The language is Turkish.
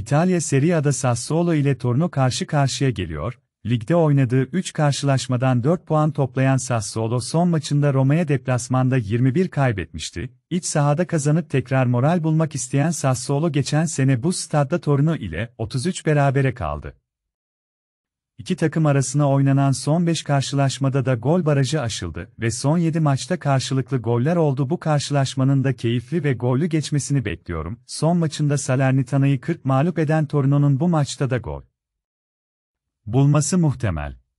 İtalya Serie A'da Sassuolo ile Torino karşı karşıya geliyor. Ligde oynadığı 3 karşılaşmadan 4 puan toplayan Sassuolo son maçında Roma'ya deplasmanda 21 kaybetmişti. İç sahada kazanıp tekrar moral bulmak isteyen Sassuolo geçen sene bu stadda Torino ile 33 berabere kaldı. İki takım arasına oynanan son 5 karşılaşmada da gol barajı aşıldı ve son 7 maçta karşılıklı goller oldu. Bu karşılaşmanın da keyifli ve gollü geçmesini bekliyorum. Son maçında Salernitana'yı 40 mağlup eden Torino'nun bu maçta da gol bulması muhtemel.